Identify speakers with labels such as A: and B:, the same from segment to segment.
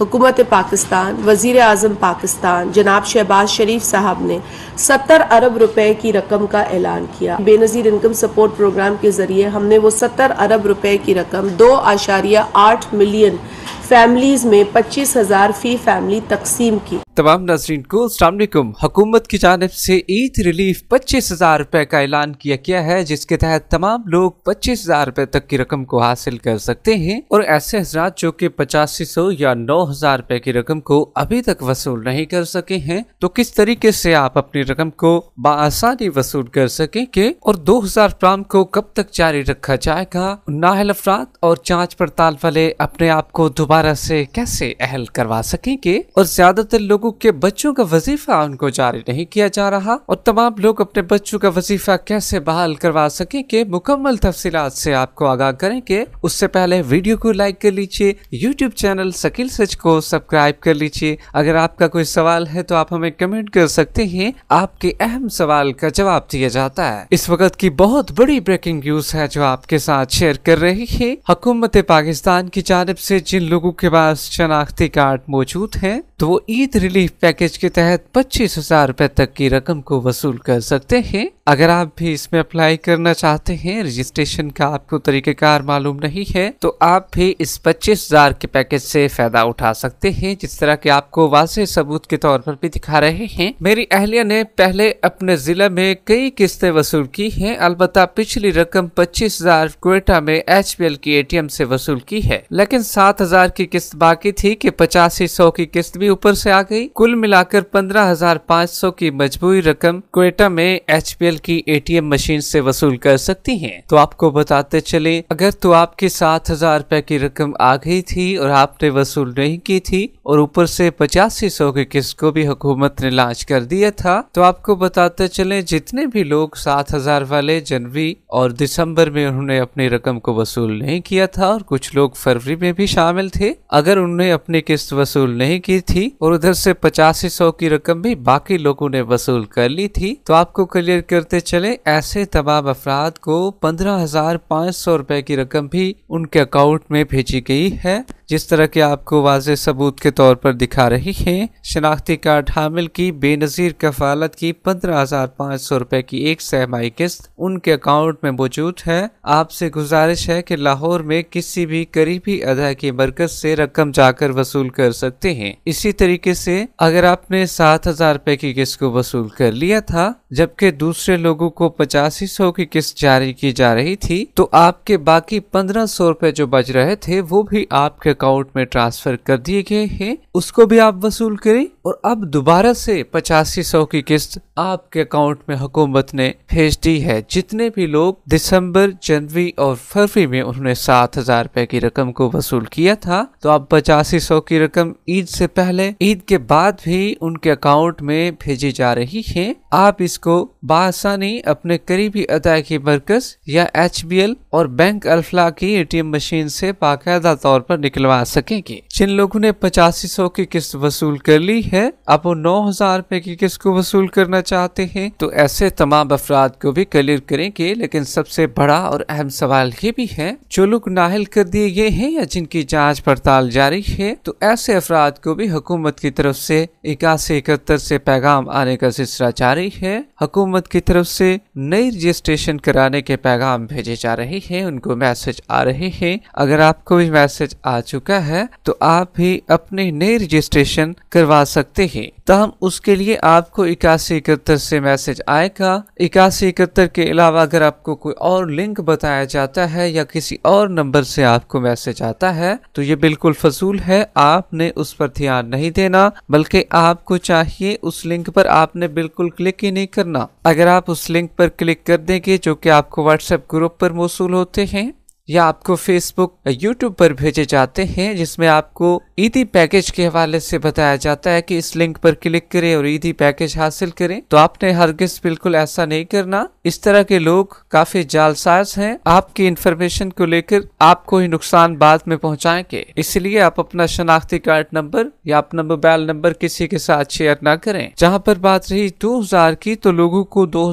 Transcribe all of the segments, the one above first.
A: हुकूमत पाकिस्तान वज़ी अजम पाकिस्तान जनाब शहबाज शरीफ साहब ने सत्तर अरब रुपए की रकम का ऐलान किया बेनज़ीर इनकम सपोर्ट प्रोग्राम के ज़रिए हमने वो सत्तर अरब रुपए की रकम दो आशारिया आठ मिलियन फैमिलीज में पच्चीस हजार फी फैमिली तकसीम की तमाम नाजरीन को अलकुम हुकूमत की जानब से ईद रिलीफ पच्चीस हजार रुपए का ऐलान किया गया है जिसके तहत तमाम लोग पच्चीस हजार रुपए तक की रकम को हासिल कर सकते हैं और ऐसे हजरात जो कि पचासी सौ या नौ हजार रुपए की रकम को अभी तक वसूल नहीं कर सके हैं तो किस तरीके से आप अपनी रकम को बासानी वसूल कर सकेंगे और दो हजार फ्राम को कब तक जारी रखा जाएगा नाहल अफराद और जाँच पड़ताल वाले अपने आप को दोबारा दोबारा से कैसे अहल करवा सकेंगे और ज्यादातर लोगों के बच्चों का वजीफा उनको जारी नहीं किया जा रहा और तमाम लोग अपने बच्चों का वजीफा कैसे बहाल करवा सकेंगे मुकम्मल तफसी से आपको आगाह करेंगे उससे पहले वीडियो को लाइक कर लीजिए यूट्यूब चैनल शकील सच को सब्सक्राइब कर लीजिए अगर आपका कोई सवाल है तो आप हमें कमेंट कर सकते हैं आपके अहम सवाल का जवाब दिया जाता है इस वक्त की बहुत बड़ी ब्रेकिंग न्यूज है जो आपके साथ शेयर कर रही है हुकूमत पाकिस्तान की जानब से जिन लोगों के पास शनाख्ती कार्ड मौजूद हैं तो वो ईद रिलीफ पैकेज के तहत पच्चीस हजार रुपए तक की रकम को वसूल कर सकते हैं अगर आप भी इसमें अप्लाई करना चाहते हैं रजिस्ट्रेशन का आपको तरीकेकार मालूम नहीं है तो आप भी इस पच्चीस हजार के पैकेज से फायदा उठा सकते हैं जिस तरह के आपको वाजे सबूत के तौर पर भी दिखा रहे हैं मेरी अहलिया ने पहले अपने जिला में कई किस्तें वसूल की हैं अलबत् पिछली रकम पच्चीस हजार क्वेटा में एच पी एल की ए टी एम से वसूल की है लेकिन सात हजार की किस्त बाकी थी की पचासी सौ की किस्त भी ऊपर से आ गई कुल मिलाकर 15,500 की मजबूरी रकम कोटा में एच की एटीएम मशीन से वसूल कर सकती हैं। तो आपको बताते चले अगर तो आपके सात हजार रूपए की रकम आ गई थी और आपने वसूल नहीं की थी और ऊपर से पचासी सौ की किस्त को भी हुकूमत ने लॉन्च कर दिया था तो आपको बताते चले जितने भी लोग सात हजार वाले जनवरी और दिसंबर में उन्होंने अपनी रकम को वसूल नहीं किया था और कुछ लोग फरवरी में भी शामिल थे अगर उन्होंने अपनी किस्त वसूल नहीं की थी थी और उधर से पचास सौ की रकम भी बाकी लोगों ने वसूल कर ली थी तो आपको क्लियर करते चले ऐसे तमाम अफराद को पंद्रह हजार पाँच सौ रुपए की रकम भी उनके अकाउंट में भेजी गई है जिस तरह के आपको वाज सबूत के तौर पर दिखा रही है शनाख्ती कार्ड हामिल की बेनज़ीर कफालत की पंद्रह हज़ार पाँच सौ रुपए की एक सहमाई किस्त उनके अकाउंट में मौजूद है आपसे गुजारिश है कि लाहौर में किसी भी करीबी अदा के मरकज से रकम जाकर वसूल कर सकते हैं इसी तरीके से अगर आपने सात हजार रुपए की किस्त को वसूल कर लिया था जबकि दूसरे लोगों को पचासी सौ की किस्त जारी की जा रही थी तो आपके बाकी पंद्रह सौ रुपए जो बच रहे थे वो भी आपके अकाउंट में ट्रांसफर कर दिए गए हैं उसको भी आप वसूल करें और अब दोबारा से पचासी सौ की किस्त आपके अकाउंट में हुकूमत ने भेज दी है जितने भी लोग दिसंबर जनवरी और फरवरी में उन्होंने सात हजार रुपए की रकम को वसूल किया था तो अब पचासी सौ की रकम ईद से पहले ईद के बाद भी उनके अकाउंट में भेजी जा रही है आप इसको बासानी अपने करीबी अदायगी मरकज या एच और बैंक अल्फला की ए मशीन से बाकायदा तौर पर निकलवा निकलवा सकेंगे जिन लोगों ने पचासी सौ की किस्त वसूल कर ली है अब वो नौ हजार रूपए की किस्त को वसूल करना चाहते हैं तो ऐसे तमाम अफराद को भी क्लियर करेंगे लेकिन सबसे बड़ा और अहम सवाल ये भी है जो लोग नाहल कर दिए गए है या जिनकी जाँच पड़ताल जारी है तो ऐसे अफराद को भी हुकूमत की तरफ से इक्यासी इकहत्तर से पैगाम आने का सिलसिला जारी है हुकूमत की तरफ से नई रजिस्ट्रेशन कराने के पैगाम भेजे जा रहे हैं उनको मैसेज आ रहे हैं अगर आपको भी मैसेज आ चुका चुका है तो आप भी अपने नए रजिस्ट्रेशन करवा सकते हैं तहम उसके लिए आपको इक्यासी इकहत्तर से मैसेज आएगा इक्यासी इकहत्तर के अलावा अगर आपको कोई और लिंक बताया जाता है या किसी और नंबर से आपको मैसेज आता है तो ये बिल्कुल फजूल है आपने उस पर ध्यान नहीं देना बल्कि आपको चाहिए उस लिंक पर आपने बिल्कुल क्लिक ही नहीं करना अगर आप उस लिंक पर क्लिक कर देंगे जो कि आपको व्हाट्सएप ग्रुप पर मौसू होते हैं या आपको फेसबुक यूट्यूब पर भेजे जाते हैं जिसमें आपको ईदी पैकेज के हवाले से बताया जाता है कि इस लिंक पर क्लिक करें और ईदी पैकेज हासिल करें तो आपने हरगिज बिल्कुल ऐसा नहीं करना इस तरह के लोग काफी जालसाज हैं आपकी इंफॉर्मेशन को लेकर आपको ही नुकसान बाद में पहुंचाएंगे इसलिए आप अपना शनाख्ती कार्ड नंबर या अपना मोबाइल नंबर किसी के साथ शेयर न करें जहाँ पर बात रही दो की तो लोगों को दो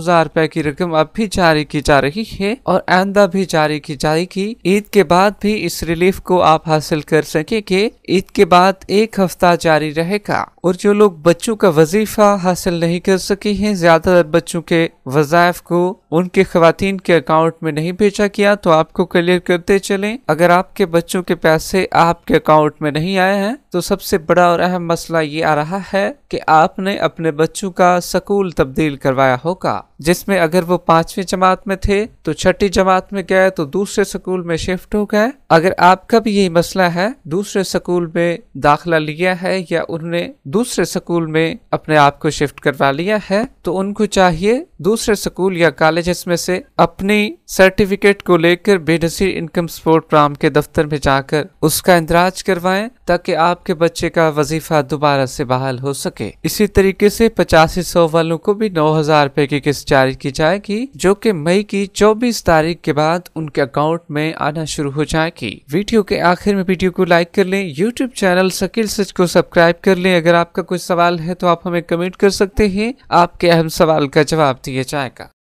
A: की रकम अब भी जारी की जा रही है और आंदा भी जारी की जाएगी ईद के बाद भी इस रिलीफ को आप हासिल कर सकेंगे ईद के बाद एक हफ्ता जारी रहेगा और जो लोग बच्चों का वजीफा हासिल नहीं कर सके हैं ज्यादातर बच्चों के वज़ायफ को उनके खातन के अकाउंट में नहीं भेजा किया तो आपको क्लियर करते चलें अगर आपके बच्चों के पैसे आपके अकाउंट में नहीं आए हैं तो सबसे बड़ा और अहम मसला ये आ रहा है कि आपने अपने बच्चों का स्कूल तब्दील करवाया होगा जिसमें अगर वो पांचवी जमात में थे तो छठी जमात में गए तो दूसरे स्कूल में शिफ्ट हो गए अगर आपका भी यही मसला है दूसरे स्कूल में दाखिला लिया है या उन्होंने दूसरे स्कूल में अपने आप को शिफ्ट करवा लिया है तो उनको चाहिए दूसरे दूसरे स्कूल या कॉलेजेस में से अपनी सर्टिफिकेट को लेकर बेनसीर इनकम सपोर्ट प्रोग्राम के दफ्तर में जाकर उसका इंदराज करवाएं ताकि आपके बच्चे का वजीफा दोबारा से बहाल हो सके इसी तरीके से पचासी सौ वालों को भी नौ हजार रूपए की किस्त जारी की जाएगी जो कि मई की चौबीस तारीख के बाद उनके अकाउंट में आना शुरू हो जाएगी वीडियो के आखिर में वीडियो को लाइक कर लें यूट्यूब चैनल शकील सच को सब्सक्राइब कर लें अगर आपका कोई सवाल है तो आप हमें कमेंट कर सकते हैं आपके अहम सवाल का जवाब दिए ちゃえか。